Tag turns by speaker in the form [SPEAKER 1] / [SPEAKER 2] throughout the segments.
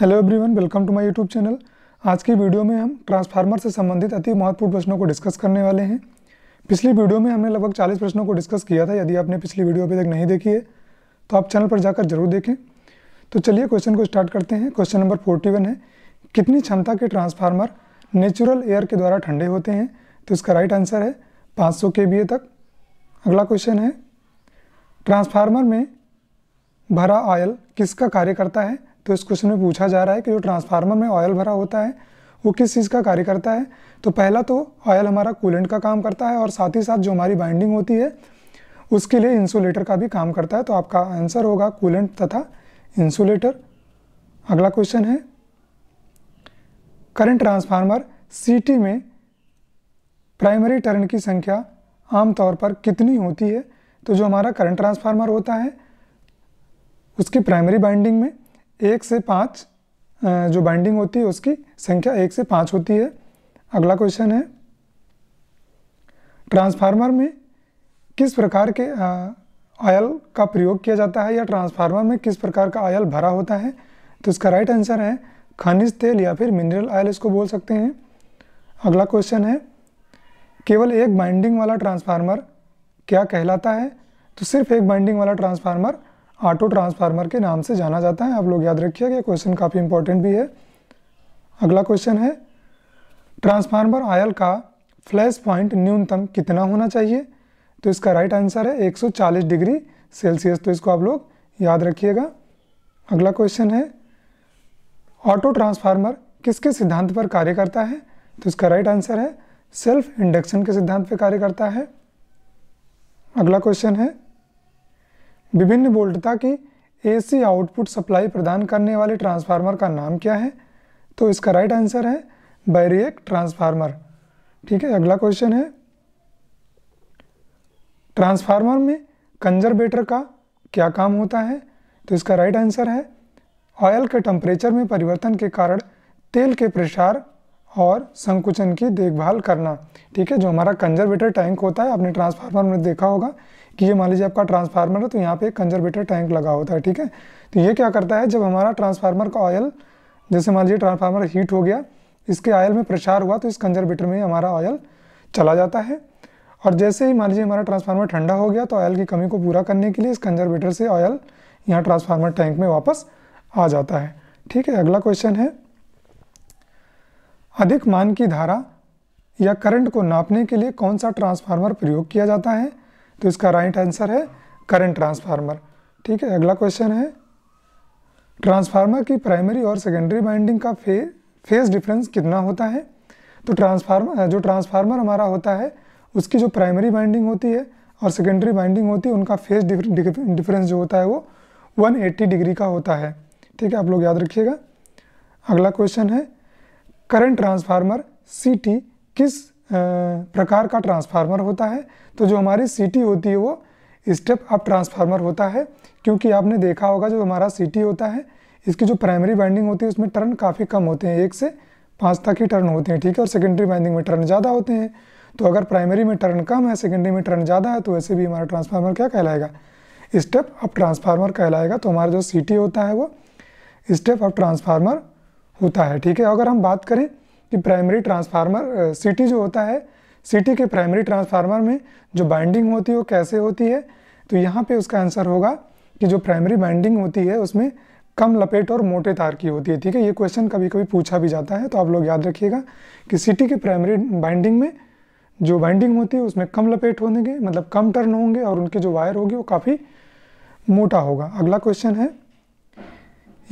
[SPEAKER 1] hello everyone welcome to my YouTube channel आज की video में हम ट्रांसफार्मर से संबंधित अति महत्वपूर्ण प्रश्नों को डिस्कस करने वाले हैं पिछली वीडियो में हमने लगभग 40 प्रश्नों को डिस्कस किया था यदि आपने पिछली वीडियो अभी तक नहीं देखी है तो आप चैनल पर जाकर जरूर देखें तो चलिए क्वेश्चन को स्टार्ट करते हैं क्वेश्चन नंबर फोर्टी है कितनी क्षमता के ट्रांसफार्मर नेचुरल एयर के द्वारा ठंडे होते हैं तो इसका राइट आंसर है पाँच सौ तक अगला क्वेश्चन है ट्रांसफार्मर में भरा ऑयल किसका कार्य करता है तो इस क्वेश्चन में पूछा जा रहा है कि जो ट्रांसफार्मर में ऑयल भरा होता है वो किस चीज़ का कार्य करता है तो पहला तो ऑयल हमारा कूलेंट का काम करता है और साथ ही साथ जो हमारी बाइंडिंग होती है उसके लिए इंसुलेटर का भी काम करता है तो आपका आंसर होगा कूलेंट तथा इंसुलेटर अगला क्वेश्चन है करंट ट्रांसफार्मर सीटी में प्राइमरी टर्न की संख्या आमतौर पर कितनी होती है तो जो हमारा करंट ट्रांसफार्मर होता है उसकी प्राइमरी बाइंडिंग में एक से पाँच जो बाइंडिंग होती है उसकी संख्या एक से पाँच होती है अगला क्वेश्चन है ट्रांसफार्मर में किस प्रकार के ऑयल का प्रयोग किया जाता है या ट्रांसफार्मर में किस प्रकार का ऑयल भरा होता है तो इसका राइट आंसर है खनिज तेल या फिर मिनरल ऑयल इसको बोल सकते हैं अगला क्वेश्चन है केवल एक बाइंडिंग वाला ट्रांसफार्मर क्या कहलाता है तो सिर्फ एक बाइंडिंग वाला ट्रांसफार्मर ऑटो ट्रांसफार्मर के नाम से जाना जाता है आप लोग याद रखिएगा क्वेश्चन काफ़ी इंपॉर्टेंट भी है अगला क्वेश्चन है ट्रांसफार्मर आयल का फ्लैश पॉइंट न्यूनतम कितना होना चाहिए तो इसका राइट आंसर है 140 डिग्री सेल्सियस तो इसको आप लोग याद रखिएगा अगला क्वेश्चन है ऑटो ट्रांसफार्मर किसके सिद्धांत पर कार्य करता है तो इसका राइट आंसर है सेल्फ इंडक्शन के सिद्धांत पर कार्य करता है अगला क्वेश्चन है विभिन्न वोल्टता की एसी आउटपुट सप्लाई प्रदान करने वाले ट्रांसफार्मर का नाम क्या है तो इसका राइट आंसर है बैरियक ट्रांसफार्मर ठीक है अगला क्वेश्चन है ट्रांसफार्मर में कंजर्वेटर का क्या काम होता है तो इसका राइट आंसर है ऑयल के टेम्परेचर में परिवर्तन के कारण तेल के प्रसार और संकुचन की देखभाल करना ठीक है जो हमारा कंजर्वेटर टैंक होता है आपने ट्रांसफार्मर में देखा होगा कि ये मान लीजिए आपका ट्रांसफार्मर है तो यहाँ पे कंजर्वेटर टैंक लगा होता है ठीक है तो ये क्या करता है जब हमारा ट्रांसफार्मर का ऑयल जैसे मान लीजिए ट्रांसफार्मर हीट हो गया इसके ऑयल में प्रसार हुआ तो इस कंजर्वेटर में हमारा ऑयल चला जाता है और जैसे ही मान लीजिए हमारा ट्रांसफार्मर ठंडा हो गया तो ऑयल की कमी को पूरा करने के लिए इस कंजर्वेटर से ऑयल यहाँ ट्रांसफार्मर टैंक में वापस आ जाता है ठीक है अगला क्वेश्चन है अधिक मान की धारा या करंट को नापने के लिए कौन सा ट्रांसफार्मर प्रयोग किया जाता है तो इसका राइट आंसर है करंट ट्रांसफार्मर ठीक है अगला क्वेश्चन है ट्रांसफार्मर की प्राइमरी और सेकेंडरी बाइंडिंग का फे फेस डिफरेंस कितना होता है तो ट्रांसफार्मर जो ट्रांसफार्मर हमारा होता है उसकी जो प्राइमरी बाइंडिंग होती है और सेकेंडरी बाइंडिंग होती है उनका फेस डिफरेंस जो होता है वो 180 डिग्री का होता है ठीक है आप लोग याद रखिएगा अगला क्वेश्चन है करंट ट्रांसफार्मर सी किस प्रकार का ट्रांसफार्मर होता है तो जो हमारी सीटी होती है वो स्टेप अप ट्रांसफार्मर होता है क्योंकि आपने देखा होगा जो हमारा सीटी होता है इसकी जो प्राइमरी बाइंडिंग होती है उसमें टर्न काफ़ी कम होते हैं एक से पाँच तक ही टर्न होते हैं ठीक है और सेकेंडरी बाइंडिंग में टर्न ज़्यादा होते हैं तो अगर प्राइमरी में टर्न कम है सेकेंडरी में टर्न ज़्यादा है तो वैसे भी हमारा ट्रांसफार्मर क्या कहलाएगा स्टेप अप ट्रांसफार्मर कहलाएगा तो हमारा जो सी होता है वो स्टेप अप ट्रांसफार्मर होता है ठीक है अगर हम बात करें कि प्राइमरी ट्रांसफार्मर सिटी जो होता है सिटी के प्राइमरी ट्रांसफार्मर में जो बाइंडिंग होती है वो कैसे होती है तो यहाँ पे उसका आंसर होगा कि जो प्राइमरी बाइंडिंग होती है उसमें कम लपेट और मोटे तार की होती है ठीक है ये क्वेश्चन कभी कभी पूछा भी जाता है तो आप लोग याद रखिएगा कि सिटी के प्राइमरी बाइंडिंग में जो बाइंडिंग होती है उसमें कम लपेट होने के मतलब कम टर्न होंगे और उनके जो वायर होगी वो काफ़ी मोटा होगा अगला क्वेश्चन है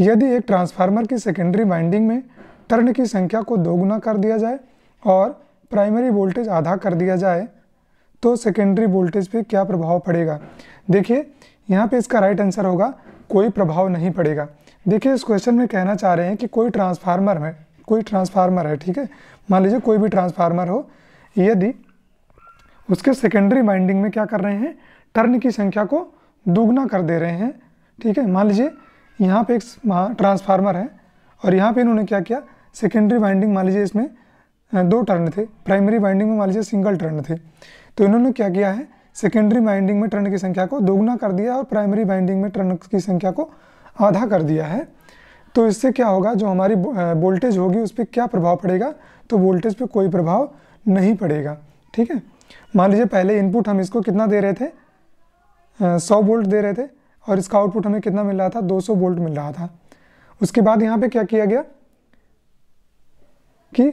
[SPEAKER 1] यदि एक ट्रांसफार्मर की सेकेंडरी बाइंडिंग में टर्न की संख्या को दोगुना कर दिया जाए और प्राइमरी वोल्टेज आधा कर दिया जाए तो सेकेंडरी वोल्टेज पे क्या प्रभाव पड़ेगा देखिए यहाँ पे इसका राइट आंसर होगा कोई प्रभाव नहीं पड़ेगा देखिए इस क्वेश्चन में कहना चाह रहे हैं कि कोई ट्रांसफार्मर है कोई ट्रांसफार्मर है ठीक है मान लीजिए कोई भी ट्रांसफार्मर हो यदि उसके सेकेंडरी वाइंडिंग में क्या कर रहे हैं टर्न की संख्या को दोगुना कर दे रहे हैं ठीक है मान लीजिए यहाँ पे एक ट्रांसफार्मर है और यहाँ पे इन्होंने क्या किया सेकेंडरी बाइंडिंग मान लीजिए इसमें दो टर्न थे प्राइमरी बाइंडिंग में मान लीजिए सिंगल टर्न थे तो इन्होंने क्या किया है सेकेंडरी बाइंडिंग में टर्न की संख्या को दोगुना कर दिया और प्राइमरी बाइंडिंग में टर्न की संख्या को आधा कर दिया है तो इससे क्या होगा जो हमारी वोल्टेज होगी उस पर क्या प्रभाव पड़ेगा तो वोल्टेज पर कोई प्रभाव नहीं पड़ेगा ठीक है मान लीजिए पहले इनपुट हम इसको कितना दे रहे थे सौ वोल्ट दे रहे थे और इसका आउटपुट हमें कितना मिल रहा था 200 वोल्ट मिल रहा था उसके बाद यहाँ पे क्या किया गया कि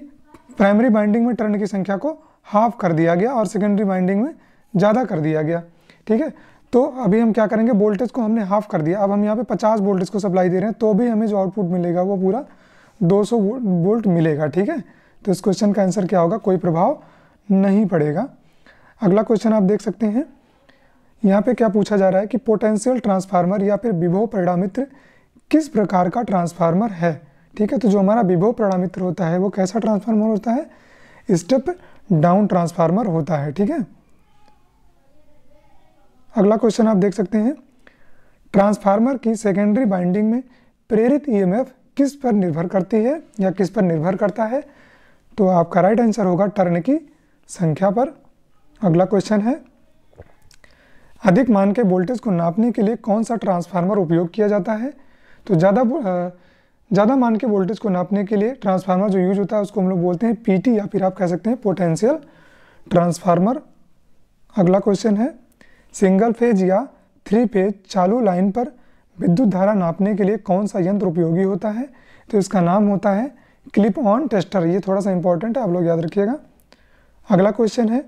[SPEAKER 1] प्राइमरी बाइंडिंग में टर्न की संख्या को हाफ कर दिया गया और सेकेंडरी बाइंडिंग में ज़्यादा कर दिया गया ठीक है तो अभी हम क्या करेंगे वोल्टेज को हमने हाफ कर दिया अब हम यहाँ पे 50 वोल्टेज को सप्लाई दे रहे हैं तो भी हमें जो आउटपुट मिलेगा वो पूरा 200 वोल्ट मिलेगा ठीक है तो इस क्वेश्चन का आंसर क्या होगा कोई प्रभाव नहीं पड़ेगा अगला क्वेश्चन आप देख सकते हैं यहाँ पे क्या पूछा जा रहा है कि पोटेंशियल ट्रांसफार्मर या फिर विभो परिणामित्र किस प्रकार का ट्रांसफार्मर है ठीक है तो जो हमारा विभव प्रणामित्र होता है वो कैसा ट्रांसफार्मर होता है स्टेप डाउन ट्रांसफार्मर होता है ठीक है अगला क्वेश्चन आप देख सकते हैं ट्रांसफार्मर की सेकेंडरी बाइंडिंग में प्रेरित ईएमएफ किस पर निर्भर करती है या किस पर निर्भर करता है तो आपका राइट आंसर होगा टर्न की संख्या पर अगला क्वेश्चन है अधिक मान के वोल्टेज को नापने के लिए कौन सा ट्रांसफार्मर उपयोग किया जाता है तो ज़्यादा ज़्यादा मान के वोल्टेज को नापने के लिए ट्रांसफार्मर जो यूज होता है उसको हम लोग बोलते हैं पीटी या फिर आप कह सकते हैं पोटेंशियल ट्रांसफार्मर अगला क्वेश्चन है सिंगल फेज या थ्री फेज चालू लाइन पर विद्युत धारा नापने के लिए कौन सा यंत्र उपयोगी होता है तो इसका नाम होता है क्लिप ऑन टेस्टर ये थोड़ा सा इंपॉर्टेंट है आप लोग याद रखिएगा अगला क्वेश्चन है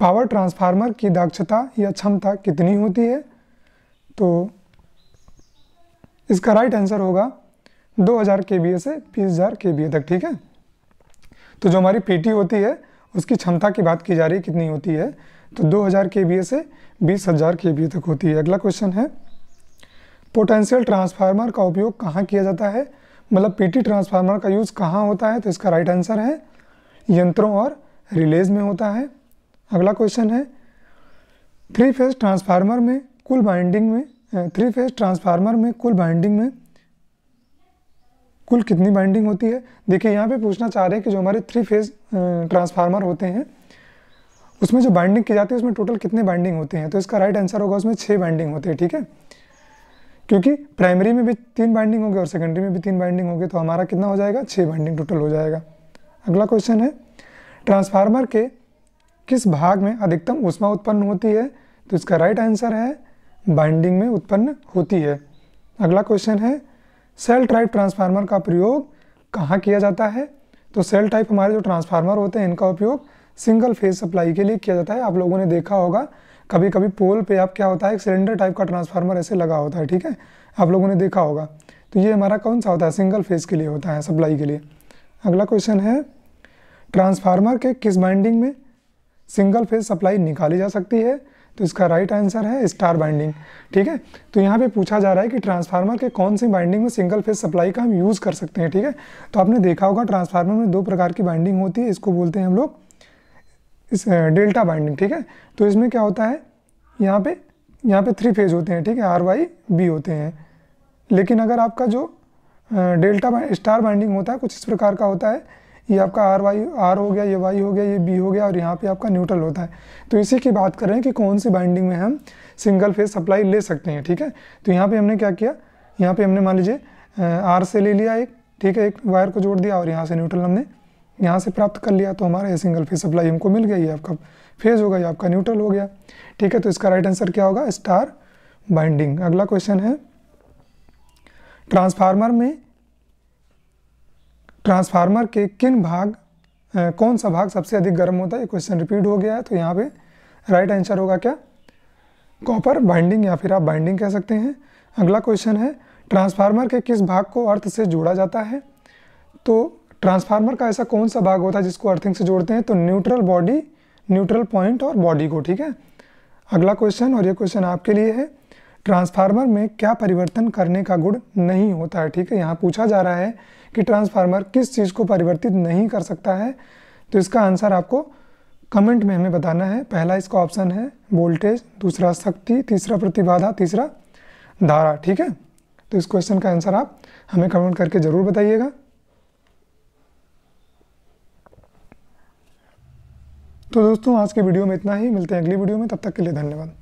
[SPEAKER 1] पावर ट्रांसफार्मर की दक्षता या क्षमता कितनी होती है तो इसका राइट आंसर होगा दो हज़ार के बी से बीस हज़ार के बी तक ठीक है तो जो हमारी पी होती है उसकी क्षमता की बात की जा रही है कितनी होती है तो दो हज़ार के बी से बीस हज़ार के बी तक होती है अगला क्वेश्चन है पोटेंशियल ट्रांसफार्मर का उपयोग कहाँ किया जाता है मतलब पीटी ट्रांसफार्मर का यूज़ कहाँ होता है तो इसका राइट आंसर है यंत्रों और रिलेज में होता है अगला क्वेश्चन है थ्री फेज ट्रांसफार्मर में कुल बाइंडिंग में थ्री फेज ट्रांसफार्मर में कुल बाइंडिंग में कुल कितनी बाइंडिंग होती है देखिए यहाँ पे पूछना चाह रहे हैं कि जो हमारे थ्री फेज ट्रांसफार्मर होते हैं उसमें जो बाइंडिंग की जाती है उसमें टोटल कितने बाइंडिंग होते हैं तो इसका राइट आंसर होगा उसमें छः बाइंडिंग होते हैं ठीक है क्योंकि प्राइमरी में भी तीन बाइंडिंग होगी और सेकेंडरी में भी तीन बाइंडिंग होगी तो हमारा कितना हो जाएगा छः बाइंडिंग टोटल हो जाएगा अगला क्वेश्चन है ट्रांसफार्मर के किस भाग में अधिकतम उष्मा उत्पन्न होती है तो इसका राइट आंसर है बाइंडिंग में उत्पन्न होती है अगला क्वेश्चन है सेल टाइप ट्रांसफार्मर का प्रयोग कहाँ किया जाता है तो सेल टाइप हमारे जो ट्रांसफार्मर होते हैं इनका उपयोग सिंगल फेज सप्लाई के लिए किया जाता है आप लोगों ने देखा होगा कभी कभी पोल पे आप क्या होता है एक सिलेंडर टाइप का ट्रांसफार्मर ऐसे लगा होता है ठीक है आप लोगों ने देखा होगा तो ये हमारा कौन सा होता है सिंगल फेज के लिए होता है सप्लाई के लिए अगला क्वेश्चन है ट्रांसफार्मर के किस बाइंडिंग में सिंगल फेज सप्लाई निकाली जा सकती है तो इसका राइट आंसर है स्टार बाइंडिंग ठीक है तो यहाँ पे पूछा जा रहा है कि ट्रांसफार्मर के कौन से बाइंडिंग में सिंगल फेज सप्लाई का हम यूज़ कर सकते हैं ठीक है तो आपने देखा होगा ट्रांसफार्मर में दो प्रकार की बाइंडिंग होती है इसको बोलते हैं हम लोग इस डेल्टा बाइंडिंग ठीक है तो इसमें क्या होता है यहाँ पे यहाँ पे थ्री फेज होते हैं ठीक है आर वाई बी होते हैं लेकिन अगर आपका जो डेल्टा स्टार बाइंडिंग होता है कुछ इस प्रकार का होता है ये आपका आर वाई आर हो गया ये वाई हो गया ये बी हो गया और यहाँ पे आपका न्यूट्रल होता है तो इसी की बात कर रहे हैं कि कौन सी बाइंडिंग में हम सिंगल फेज सप्लाई ले सकते हैं ठीक है तो यहाँ पर हमने क्या किया यहाँ पर हमने मान लीजिए आर से ले लिया एक ठीक है एक वायर को जोड़ दिया और यहाँ से न्यूट्रल हमने यहाँ से प्राप्त कर लिया तो हमारा ये सिंगल फेज सप्लाई हमको मिल गया ये आपका फेज होगा ये आपका न्यूट्रल हो गया ठीक है तो इसका राइट आंसर क्या होगा स्टार बाइंडिंग अगला क्वेश्चन है ट्रांसफार्मर में ट्रांसफार्मर के किन भाग कौन सा भाग सबसे अधिक गर्म होता है ये क्वेश्चन रिपीट हो गया है तो यहाँ पे राइट आंसर होगा क्या कॉपर बाइंडिंग या फिर आप बाइंडिंग कह सकते हैं अगला क्वेश्चन है ट्रांसफार्मर के किस भाग को अर्थ से जोड़ा जाता है तो ट्रांसफार्मर का ऐसा कौन सा भाग होता है जिसको अर्थिंग से जोड़ते हैं तो न्यूट्रल बॉडी न्यूट्रल पॉइंट और बॉडी को ठीक है अगला क्वेश्चन और ये क्वेश्चन आपके लिए है ट्रांसफार्मर में क्या परिवर्तन करने का गुण नहीं होता है ठीक है यहाँ पूछा जा रहा है कि ट्रांसफार्मर किस चीज़ को परिवर्तित नहीं कर सकता है तो इसका आंसर आपको कमेंट में हमें बताना है पहला इसका ऑप्शन है वोल्टेज दूसरा शक्ति तीसरा प्रतिबाधा तीसरा धारा ठीक है तो इस क्वेश्चन का आंसर आप हमें कमेंट करके ज़रूर बताइएगा तो दोस्तों आज के वीडियो में इतना ही मिलते हैं अगली वीडियो में तब तक के लिए धन्यवाद